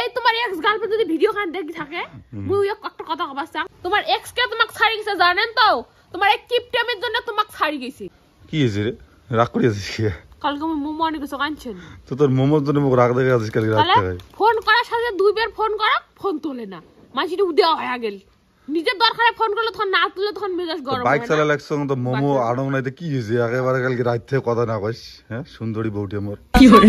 এই তোমার ex girlfriend যদি ভিডিও খান দেখি থাকে মুই একটা কথা কবা চাং তোমার এক্স কে তোমাক ছাড়ি গেছে জানেন তো তোমার এক কিপটামের জন্য তোমাক ছাড়ি কি হয়েছে রে রাগ করে আছিস কি কালকে আমি মোমো অনেক কিছু কাঁদছেন তো তোর মোমোর জন্য রাগ দেখে আছিস কালকে ফোন করার সাথে ফোন করা ফোন তোলে না মাসিটা উদেওয়া হয়ে গেল নিজের দরকারে ফোন করলে তখন না তুলে তখন মেজাজ গরম বাইক চালা লাগছে তো মোমো আড়ং কি হয়েছে একেবারে কালকে রাত কথা না কইস হ্যাঁ সুন্দরী বউটি আমার কি হরে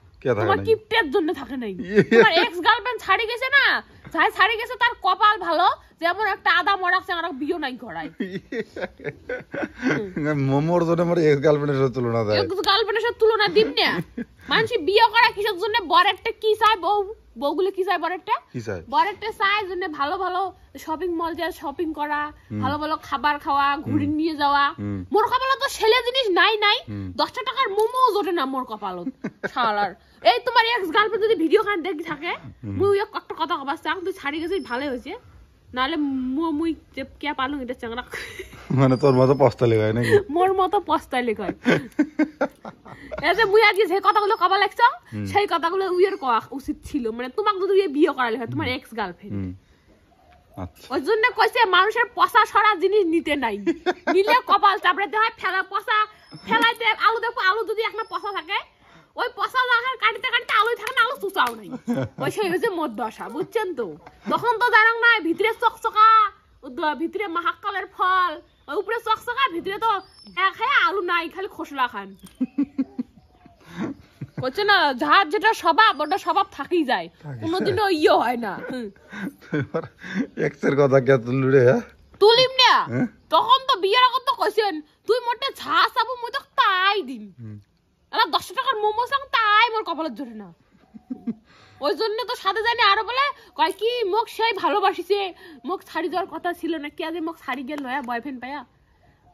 তোমার জন্য থাকে ইয়ে। ভালো বিয়ে ইয়ে। মানুষ বিয়ে করা কিসের জন্য বরেরটা কি চায় বউ বউগুলো কি চায় বরেরটা বরেরটা চাই জন্য ভালো ভালো শপিং মল যা শপিং করা ভালো ভালো খাবার খাওয়া ঘুরে নিয়ে যাওয়া মোর কপালত তো ছেলে জিনিস নাই নাই দশটা টাকার মোমো জোটে না মোর কপালত শালার এই তোমার এক্স গার্লফ্রেন্ড যদি ভিডিও খান দেখি থাকে মুই একটা কথা কবার চাং তুই ছাড়ি ভালো হয়েছে নালে মুই কে এটা চাংরা মানে তোর মতো নাকি মোর মতো এই যে মুই আজকে যে কথাগুলো কবা লাগছ সেই কথাগুলো উচিত ছিল মানে তোমাক যদি বিয়ে করালে হয় তোমার এক্স আচ্ছা। গার্লফ্রেন্ড ওই জন্য কইছে মানুষের পচা সরা জিনিস নিতে নাই নিলে কপাল চাপড়াতে হয় ফেলা পচা ফেলাইতে আলু দেখো আলু যদি একটা পচা থাকে ওই পচা লাখার কাটিতে কাটিতে আলোই থাকে না আলো চুচাও নাই ওই সেই হয়েছে মদ দশা বুঝছেন তো তখন তো জানাং না ভিতরে চকচকা ভিতরে মাহাকালের ফল উপরে চকচকা ভিতরে তো খায় আলু নাই খালি খোসলা খান বলছে না যার যেটা স্বভাব ওটা স্বভাব থাকেই যায় কোনোদিনও ইয়ে হয় না এক্সের কথা কে হ্যাঁ তুলিম না হ্যাঁ? তখন তো বিয়ের আগত তো কইছেন তুই মোটে ঝা চাবো মই তো তাই দিন পাঁচশো টাকার মোমো সাং তাই মোর কপালের ধরে না ওই জন্য তো সাথে জানি আরো বলে কয় কি মোক সেই ভালোবাসিছে মোক ছাড়ি দেওয়ার কথা ছিল না কি আজ মোক ছাড়ি গেল হ্যাঁ বয়ফ্রেন্ড পাইয়া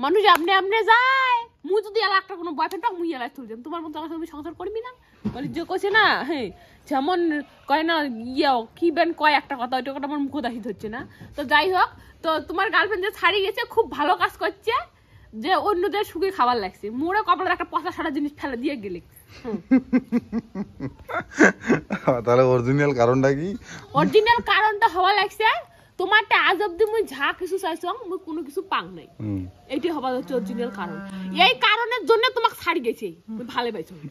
মানুষ আপনি আপনি যায় মুই যদি এলা একটা কোনো বয়ফ্রেন্ড পাক মুই এলায় তুলতাম তোমার মতো আমার সঙ্গে সংসার করবি না বলি যে কইছে না হ্যাঁ যেমন কয় না ইয়ে কি ব্যান কয় একটা কথা ওইটা কথা আমার মুখদাহিত হচ্ছে না তো যাই হোক তো তোমার গার্লফ্রেন্ড যে ছাড়ি গেছে খুব ভালো কাজ করছে যে অন্যদের শুকিয়ে খাবার লাগছে মোড়া কপালের একটা পচা সারা জিনিস ফেলে দিয়ে গেলে তাহলে অরিজিনাল কারণটা কি অরিজিনাল কারণটা হওয়া লাগছে তোমারটা আজ অব্দি মুই যা কিছু চাইছো মুই কোনো কিছু পাং নাই এইটি হবার হচ্ছে অরিজিনাল কারণ এই কারণের জন্য তোমাকে ছাড়ি গেছে ভালো পাইছো